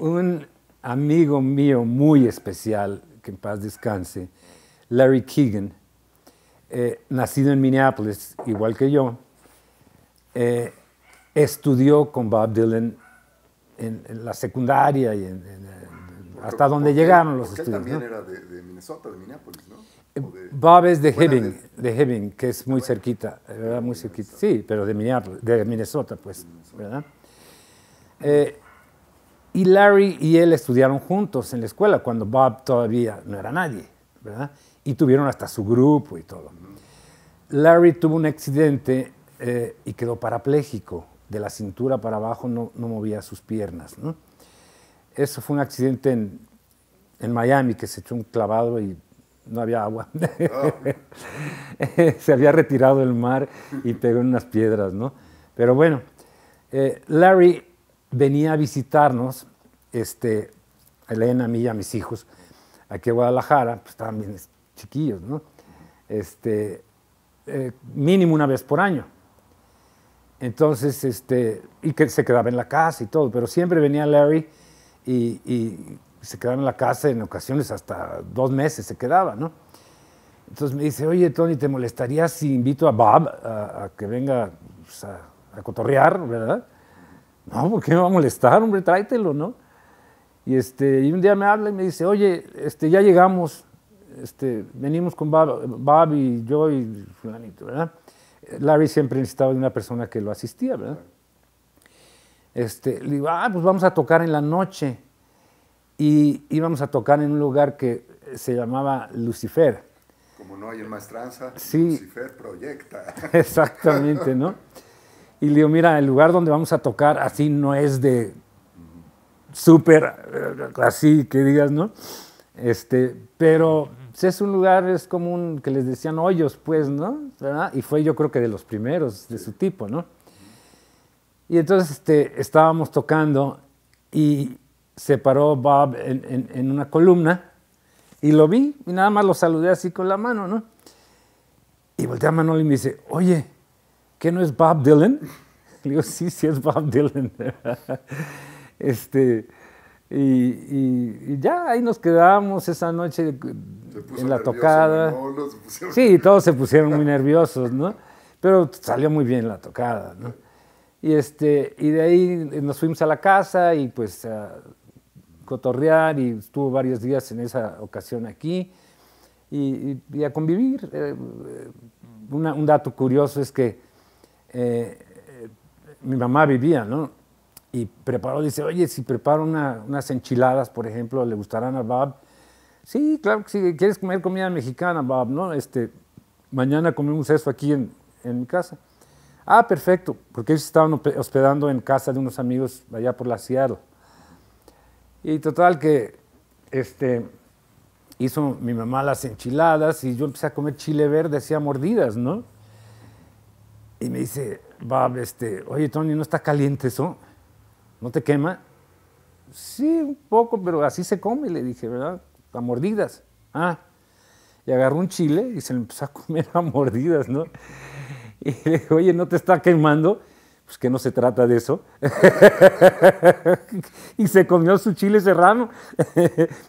un amigo mío muy especial, que en paz descanse, Larry Keegan, eh, nacido en Minneapolis, igual que yo, eh, estudió con Bob Dylan en, la secundaria y hasta donde llegaron los estudios. Él también era de, Minnesota, de Minneapolis, ¿no? Eh, Bob es de Hibbing, de, que es muy ah, cerquita, ¿verdad? Muy cerquita, sí, pero de Minneapolis, de Minnesota, pues, ¿verdad? Y Larry y él estudiaron juntos en la escuela cuando Bob todavía no era nadie, ¿verdad? Y tuvieron hasta su grupo y todo. Larry tuvo un accidente eh, y quedó parapléjico. De la cintura para abajo no, movía sus piernas. ¿no? Eso fue un accidente en, Miami que se echó un clavado y no había agua. se había retirado del mar y pegó en unas piedras. ¿no? Pero bueno, eh, Larry venía a visitarnos, este, Elena, a mí y a mis hijos, aquí a Guadalajara, pues estaban bien chiquillos, ¿no? Este, eh, mínimo una vez por año. Entonces, este, y que se quedaba en la casa y todo, pero siempre venía Larry y, se quedaba en la casa en ocasiones hasta dos meses se quedaba, ¿no? Entonces me dice, oye, Tony, ¿te molestaría si invito a Bob a, que venga pues, a cotorrear, verdad? No, ¿por qué me va a molestar, hombre? Tráetelo, ¿no? Y, este, y un día me habla y me dice, oye, este, ya llegamos, este, venimos con Bob, y yo y fulanito, ¿verdad? Larry siempre necesitaba de una persona que lo asistía, ¿verdad? Este, le digo, ah, pues vamos a tocar en la noche. Y íbamos a tocar en un lugar que se llamaba Lucifer. Como no hay el más Lucifer proyecta. Exactamente, ¿no? Y le digo, mira, el lugar donde vamos a tocar así no es de súper eh, así que digas, ¿no? Este, pero es un lugar, es como un, que les decían hoyos, pues, ¿no? Y fue yo creo que de los primeros de su tipo, ¿no? Y entonces este, estábamos tocando y se paró Bob en, una columna y lo vi y nada más lo saludé así con la mano, ¿no? Y voltea a Manolo y me dice, oye, ¿que no es Bob Dylan? Le digo, sí, sí es Bob Dylan. este, y, y, ya ahí nos quedamos esa noche en la tocada. Sí, todos se pusieron muy nerviosos, ¿no? Pero salió muy bien la tocada, ¿no? Y, este, y de ahí nos fuimos a la casa y pues a cotorrear y estuvo varios días en esa ocasión aquí y, a convivir. Eh, eh, un dato curioso es que eh, mi mamá vivía, ¿no? Y preparó, dice, oye, si preparo unas enchiladas, por ejemplo, ¿le gustarán a Bob? Sí, claro que ¿quieres comer comida mexicana, Bob? ¿No? Este, mañana comemos eso aquí en, en mi casa. Ah, perfecto, porque ellos estaban hospedando en casa de unos amigos allá por la Seattle. Y total que este, hizo mi mamá las enchiladas y yo empecé a comer chile verde, hacía mordidas, ¿no? Y me dice, va, este, oye, Tony, ¿no está caliente eso? ¿No te quema? Sí, un poco, pero así se come, le dije, ¿verdad? A mordidas. Ah. Y agarró un chile y se lo empezó a comer a mordidas, ¿no? Y le dije, oye, ¿no te está quemando? Pues que no se trata de eso. y se comió su chile serrano.